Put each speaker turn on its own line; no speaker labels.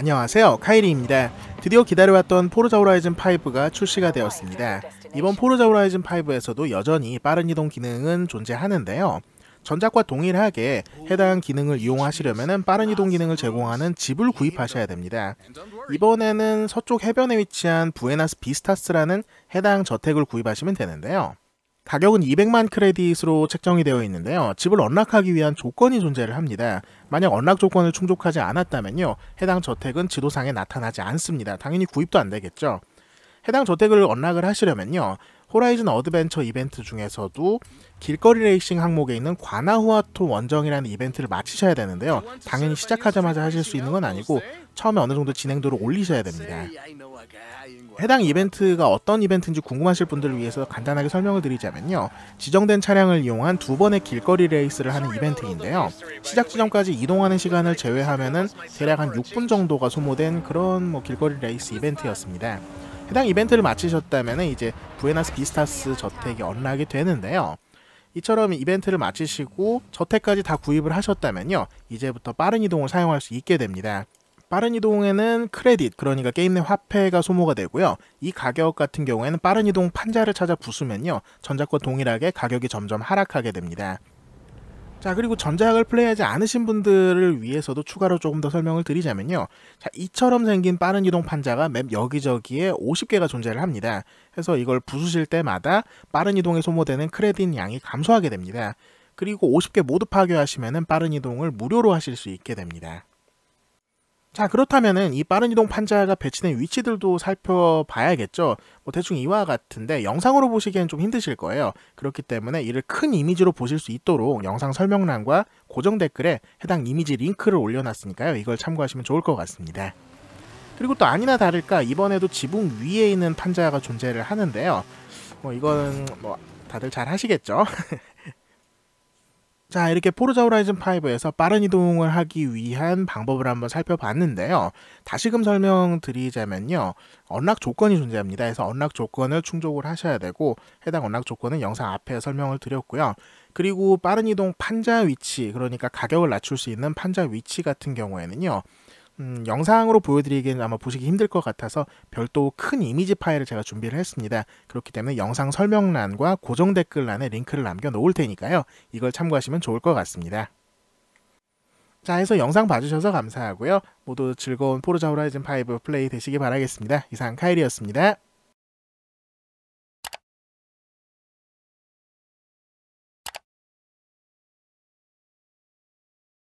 안녕하세요 카이리입니다 드디어 기다려왔던 포르자 호라이즌 5가 출시가 되었습니다 이번 포르자 호라이즌 5에서도 여전히 빠른 이동 기능은 존재하는데요 전작과 동일하게 해당 기능을 이용하시려면 빠른 이동 기능을 제공하는 집을 구입하셔야 됩니다. 이번에는 서쪽 해변에 위치한 부에나스 비스타스라는 해당 저택을 구입하시면 되는데요. 가격은 200만 크레딧으로 책정이 되어 있는데요. 집을 언락하기 위한 조건이 존재를 합니다. 만약 언락 조건을 충족하지 않았다면요. 해당 저택은 지도상에 나타나지 않습니다. 당연히 구입도 안 되겠죠. 해당 저택을 언락을 하시려면요. 호라이즌 어드벤처 이벤트 중에서도 길거리 레이싱 항목에 있는 과나후아토 원정이라는 이벤트를 마치셔야 되는데요. 당연히 시작하자마자 하실 수 있는 건 아니고 처음에 어느 정도 진행도를 올리셔야 됩니다. 해당 이벤트가 어떤 이벤트인지 궁금하실 분들을 위해서 간단하게 설명을 드리자면요. 지정된 차량을 이용한 두 번의 길거리 레이스를 하는 이벤트인데요. 시작 지점까지 이동하는 시간을 제외하면 대략 한 6분 정도가 소모된 그런 뭐 길거리 레이스 이벤트였습니다. 해당 이벤트를 마치셨다면 이제 부에나스 비스타스 저택이 언락이 되는데요. 이처럼 이벤트를 마치시고 저택까지 다 구입을 하셨다면요. 이제부터 빠른 이동을 사용할 수 있게 됩니다. 빠른 이동에는 크레딧, 그러니까 게임 내 화폐가 소모가 되고요. 이 가격 같은 경우에는 빠른 이동 판자를 찾아 부수면요. 전작과 동일하게 가격이 점점 하락하게 됩니다. 자, 그리고 전작을 플레이하지 않으신 분들을 위해서도 추가로 조금 더 설명을 드리자면요. 자, 이처럼 생긴 빠른 이동 판자가 맵 여기저기에 50개가 존재를 합니다. 해서 이걸 부수실 때마다 빠른 이동에 소모되는 크레딧 양이 감소하게 됩니다. 그리고 50개 모두 파괴하시면 빠른 이동을 무료로 하실 수 있게 됩니다. 자 그렇다면은 이 빠른 이동 판자가 배치된 위치들도 살펴봐야겠죠. 뭐 대충 이와 같은데 영상으로 보시기엔 좀 힘드실 거예요. 그렇기 때문에 이를 큰 이미지로 보실 수 있도록 영상 설명란과 고정 댓글에 해당 이미지 링크를 올려놨으니까요. 이걸 참고하시면 좋을 것 같습니다. 그리고 또 아니나 다를까 이번에도 지붕 위에 있는 판자가 존재를 하는데요. 뭐이건뭐 다들 잘 하시겠죠. 자, 이렇게 포르자 호라이즌 5에서 빠른 이동을 하기 위한 방법을 한번 살펴봤는데요. 다시금 설명드리자면요. 언락 조건이 존재합니다. 그래서 언락 조건을 충족을 하셔야 되고 해당 언락 조건은 영상 앞에 설명을 드렸고요. 그리고 빠른 이동 판자 위치, 그러니까 가격을 낮출 수 있는 판자 위치 같은 경우에는요. 음, 영상으로 보여드리기는 아마 보시기 힘들 것 같아서 별도 큰 이미지 파일을 제가 준비를 했습니다. 그렇기 때문에 영상 설명란과 고정 댓글란에 링크를 남겨놓을 테니까요. 이걸 참고하시면 좋을 것 같습니다. 자 해서 영상 봐주셔서 감사하고요. 모두 즐거운 포르자 호라이즌 5 플레이 되시기 바라겠습니다. 이상 카일이었습니다.